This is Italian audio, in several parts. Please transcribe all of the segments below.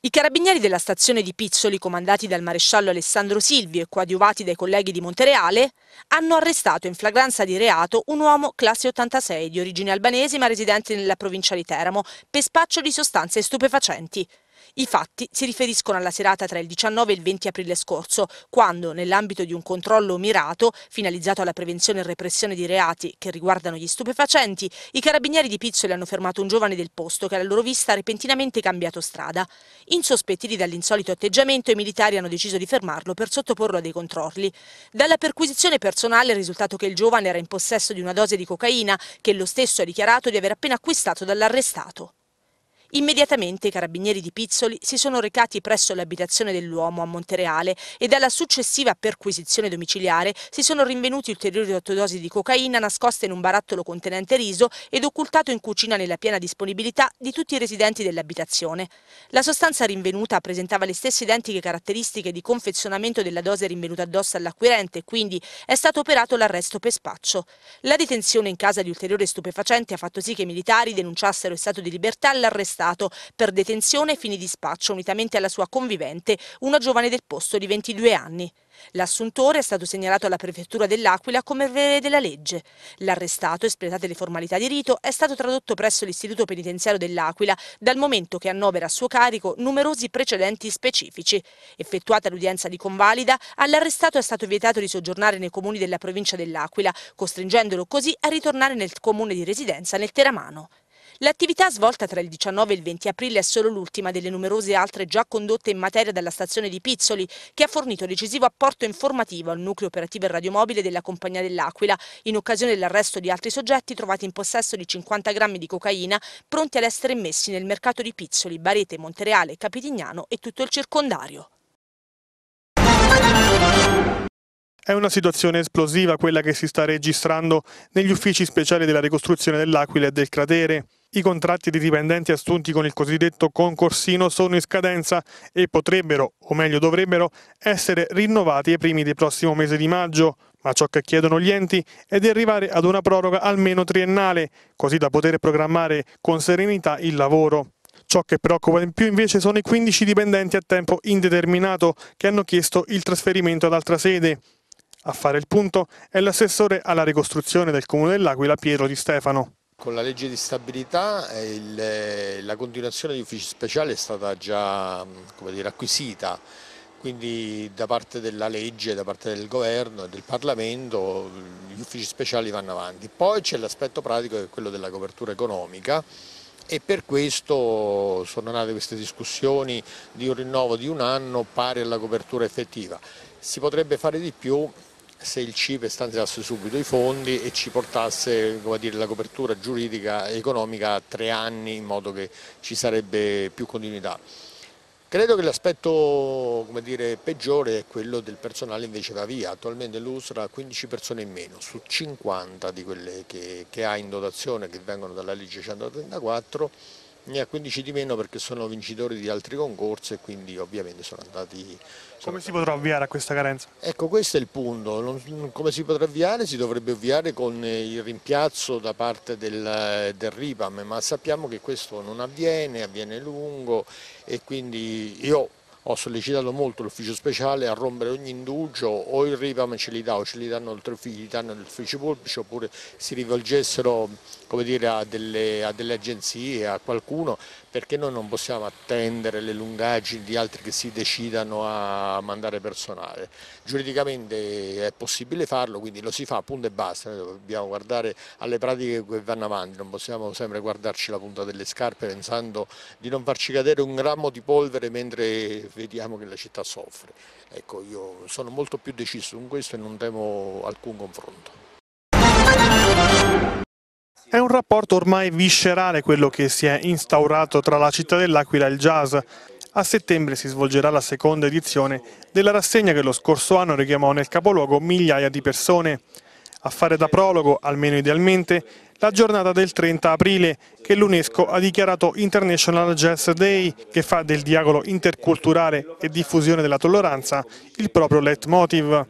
I carabinieri della stazione di Pizzoli, comandati dal maresciallo Alessandro Silvio e coadiuvati dai colleghi di Montereale, hanno arrestato in flagranza di reato un uomo classe 86 di origine albanese ma residente nella provincia di Teramo per spaccio di sostanze stupefacenti. I fatti si riferiscono alla serata tra il 19 e il 20 aprile scorso, quando, nell'ambito di un controllo mirato, finalizzato alla prevenzione e repressione di reati che riguardano gli stupefacenti, i carabinieri di Pizzoli hanno fermato un giovane del posto che alla loro vista ha repentinamente cambiato strada. Insospettiti dall'insolito atteggiamento, i militari hanno deciso di fermarlo per sottoporlo a dei controlli. Dalla perquisizione personale è risultato che il giovane era in possesso di una dose di cocaina che lo stesso ha dichiarato di aver appena acquistato dall'arrestato. Immediatamente i carabinieri di Pizzoli si sono recati presso l'abitazione dell'uomo a Montereale e dalla successiva perquisizione domiciliare si sono rinvenuti ulteriori otto dosi di cocaina nascoste in un barattolo contenente riso ed occultato in cucina nella piena disponibilità di tutti i residenti dell'abitazione. La sostanza rinvenuta presentava le stesse identiche caratteristiche di confezionamento della dose rinvenuta addosso all'acquirente, quindi è stato operato l'arresto per spaccio. La detenzione in casa di ulteriore stupefacente ha fatto sì che i militari denunciassero in stato di libertà l'arresto arrestato per detenzione e fini di spaccio unitamente alla sua convivente, una giovane del posto di 22 anni. L'assuntore è stato segnalato alla prefettura dell'Aquila come vere della legge. L'arrestato, espletate le formalità di rito, è stato tradotto presso l'istituto penitenziario dell'Aquila dal momento che annovera a suo carico numerosi precedenti specifici. Effettuata l'udienza di convalida, all'arrestato è stato vietato di soggiornare nei comuni della provincia dell'Aquila, costringendolo così a ritornare nel comune di residenza nel Teramano. L'attività svolta tra il 19 e il 20 aprile è solo l'ultima delle numerose altre già condotte in materia dalla stazione di Pizzoli, che ha fornito decisivo apporto informativo al nucleo operativo e radiomobile della Compagnia dell'Aquila, in occasione dell'arresto di altri soggetti trovati in possesso di 50 grammi di cocaina, pronti ad essere immessi nel mercato di Pizzoli, Barete, Montereale, Capitignano e tutto il circondario. È una situazione esplosiva quella che si sta registrando negli uffici speciali della ricostruzione dell'Aquila e del cratere. I contratti dei dipendenti assunti con il cosiddetto concorsino sono in scadenza e potrebbero, o meglio dovrebbero, essere rinnovati ai primi del prossimo mese di maggio, ma ciò che chiedono gli enti è di arrivare ad una proroga almeno triennale, così da poter programmare con serenità il lavoro. Ciò che preoccupa in più invece sono i 15 dipendenti a tempo indeterminato che hanno chiesto il trasferimento ad altra sede. A fare il punto è l'assessore alla ricostruzione del comune dell'Aquila Piero Di Stefano con la legge di stabilità eh, il, eh, la continuazione degli uffici speciali è stata già mm, dire, acquisita, quindi da parte della legge, da parte del governo e del Parlamento gli uffici speciali vanno avanti. Poi c'è l'aspetto pratico che è quello della copertura economica e per questo sono nate queste discussioni di un rinnovo di un anno pari alla copertura effettiva. Si potrebbe fare di più, se il CIPE stanziasse subito i fondi e ci portasse dire, la copertura giuridica e economica a tre anni in modo che ci sarebbe più continuità. Credo che l'aspetto peggiore è quello del personale invece va via, attualmente l'USRA ha 15 persone in meno su 50 di quelle che, che ha in dotazione che vengono dalla legge 134 ne ha 15 di meno perché sono vincitori di altri concorsi e quindi ovviamente sono andati... Sono come si potrà avviare a questa carenza? Ecco questo è il punto, non, come si potrà avviare? Si dovrebbe avviare con il rimpiazzo da parte del, del RIPAM ma sappiamo che questo non avviene, avviene lungo e quindi io ho sollecitato molto l'ufficio speciale a rompere ogni indugio, o il RIPAM ce li dà o ce li danno gli uffici pubblici oppure si rivolgessero come dire, a, delle, a, delle, agenzie, a qualcuno, perché noi non possiamo attendere le lungaggini di altri che si decidano a mandare personale. Giuridicamente è possibile farlo, quindi lo si fa, punto e basta, noi dobbiamo guardare alle pratiche che vanno avanti, non possiamo sempre guardarci la punta delle scarpe pensando di non farci cadere un grammo di polvere mentre vediamo che la città soffre. Ecco, io sono molto più deciso in questo e non temo alcun confronto. È un rapporto ormai viscerale quello che si è instaurato tra la città dell'Aquila e il jazz. A settembre si svolgerà la seconda edizione della rassegna che lo scorso anno richiamò nel capoluogo migliaia di persone. A fare da prologo, almeno idealmente, la giornata del 30 aprile che l'UNESCO ha dichiarato International Jazz Day che fa del dialogo interculturale e diffusione della tolleranza il proprio leitmotiv.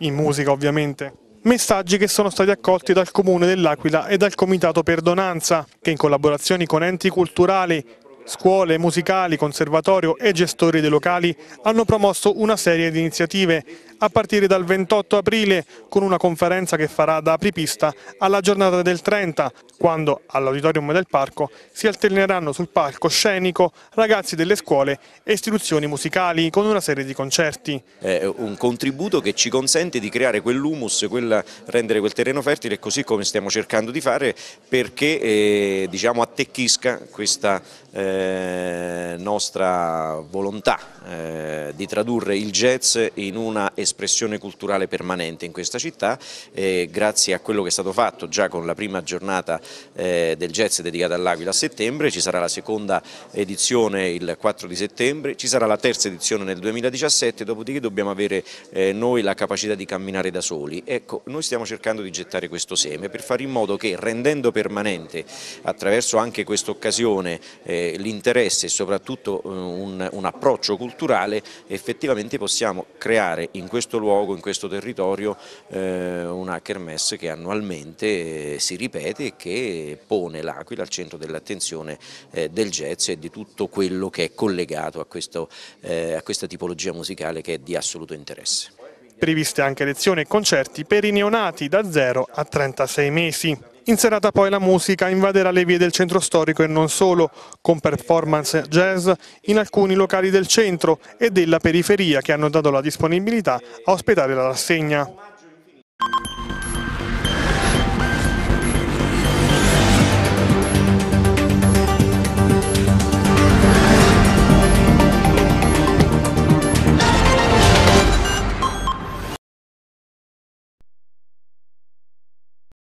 In musica ovviamente messaggi che sono stati accolti dal Comune dell'Aquila e dal Comitato Perdonanza, che in collaborazione con enti culturali, scuole musicali, conservatorio e gestori dei locali hanno promosso una serie di iniziative a partire dal 28 aprile con una conferenza che farà da apripista alla giornata del 30, quando all'auditorium del parco si alterneranno sul palco scenico ragazzi delle scuole e istituzioni musicali con una serie di concerti. È un contributo che ci consente di creare quell'humus, quella, rendere quel terreno fertile così come stiamo cercando di fare perché eh, diciamo, attecchisca questa eh, nostra volontà eh, di tradurre il jazz in una esperienza espressione culturale permanente in questa città, eh, grazie a quello che è stato fatto già con la prima giornata eh, del jazz dedicata all'Aquila a settembre, ci sarà la seconda edizione il 4 di settembre, ci sarà la terza edizione nel 2017, dopodiché dobbiamo avere eh, noi la capacità di camminare da soli. Ecco, noi stiamo cercando di gettare questo seme per fare in modo che rendendo permanente attraverso anche questa occasione eh, l'interesse e soprattutto eh, un, un approccio culturale effettivamente possiamo creare in questo questo luogo, in questo territorio, eh, una kermesse che annualmente eh, si ripete e che pone l'Aquila al centro dell'attenzione eh, del jazz e di tutto quello che è collegato a, questo, a questa tipologia musicale che è di assoluto interesse. Previste anche lezioni e concerti per i neonati da 0 a 36 mesi. In serata poi la musica invaderà le vie del centro storico e non solo, con performance jazz in alcuni locali del centro e della periferia che hanno dato la disponibilità a ospitare la rassegna.